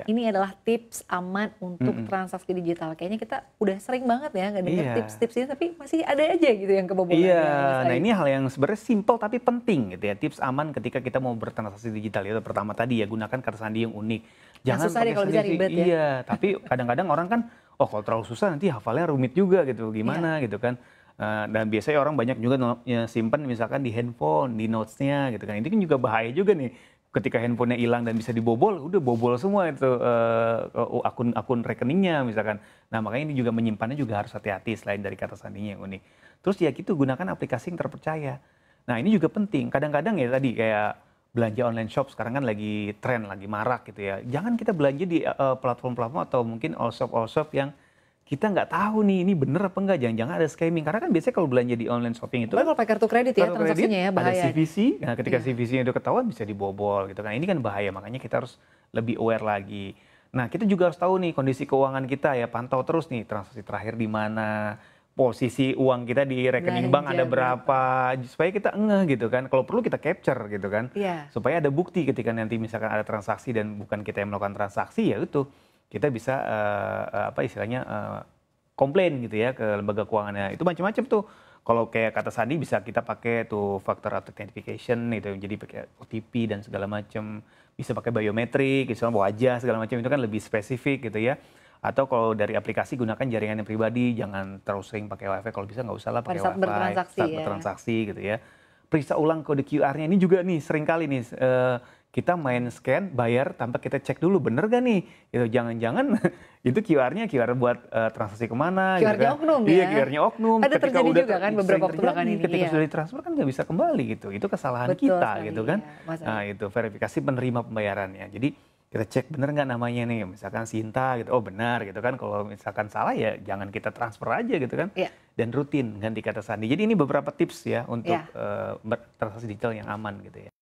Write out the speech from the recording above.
yeah. ini adalah tips aman untuk mm -hmm. transaksi digital. Kayaknya kita udah sering banget ya nggak dengar yeah. tips-tips ini, tapi masih ada aja gitu yang kebobolan. Iya, nah ini hal yang sebenarnya simple tapi penting gitu ya. Tips aman ketika kita mau bertransaksi digital itu pertama tadi ya gunakan kartu sandi yang unik. Nah, Jangan nah, susah deh kalau bisa ribet ya. Iya, tapi kadang-kadang orang kan, oh kalau terlalu susah nanti hafalnya rumit juga gitu, gimana yeah. gitu kan. Uh, dan biasanya orang banyak juga ya, simpen misalkan di handphone, di notesnya gitu kan. Ini kan juga bahaya juga nih ketika handphonenya hilang dan bisa dibobol, udah bobol semua itu uh, eh, eh, akun-akun rekeningnya misalkan. Nah makanya ini juga menyimpannya juga harus hati-hati selain dari kata sandinya yang unik. Terus ya gitu gunakan aplikasi yang terpercaya. Nah ini juga penting. Kadang-kadang ya tadi kayak belanja online shop sekarang kan lagi tren, lagi marak gitu ya. Jangan kita belanja di eh, platform-platform uh, atau mungkin all shop all shop yang kita nggak tahu nih ini bener apa enggak jangan-jangan ada scamming karena kan biasanya kalau belanja di online shopping itu kalau pakai kartu kredit ya kartu transaksinya kredit, ya bahaya ada CVC nah ketika iya. CVC-nya udah ketahuan bisa dibobol gitu kan ini kan bahaya makanya kita harus lebih aware lagi nah kita juga harus tahu nih kondisi keuangan kita ya pantau terus nih transaksi terakhir di mana posisi uang kita di rekening nah, bank ada berapa supaya kita ngeh gitu kan kalau perlu kita capture gitu kan yeah. supaya ada bukti ketika nanti misalkan ada transaksi dan bukan kita yang melakukan transaksi ya itu kita bisa uh, apa istilahnya uh, komplain gitu ya ke lembaga keuangannya. Itu macam-macam tuh. Kalau kayak kata Sandi bisa kita pakai tuh factor authentication gitu. Jadi pakai OTP dan segala macam. Bisa pakai biometrik, misalnya gitu, wajah segala macam itu kan lebih spesifik gitu ya. Atau kalau dari aplikasi gunakan jaringan yang pribadi, jangan terus sering pakai WiFi. Kalau bisa nggak usah lah pakai WiFi bertransaksi, saat ya. bertransaksi gitu ya. Periksa ulang kode QR-nya ini juga nih sering kali nih. Uh, kita main scan, bayar tanpa kita cek dulu bener gak nih? Gitu, itu jangan-jangan itu QR-nya QR buat uh, transaksi kemana? QR-nya gitu kan. oknum iya, ya? Iya QR-nya oknum. Ada ketika terjadi udah, juga kan beberapa waktu belakangan ini. Ketika iya. sudah ditransfer kan nggak bisa kembali gitu. Itu kesalahan Betul, kita sekali, gitu kan. Iya, nah itu verifikasi penerima pembayarannya. Jadi kita cek bener nggak namanya nih misalkan Sinta gitu oh benar gitu kan kalau misalkan salah ya jangan kita transfer aja gitu kan iya. dan rutin ganti kata sandi jadi ini beberapa tips ya untuk iya. uh, transaksi digital yang aman gitu ya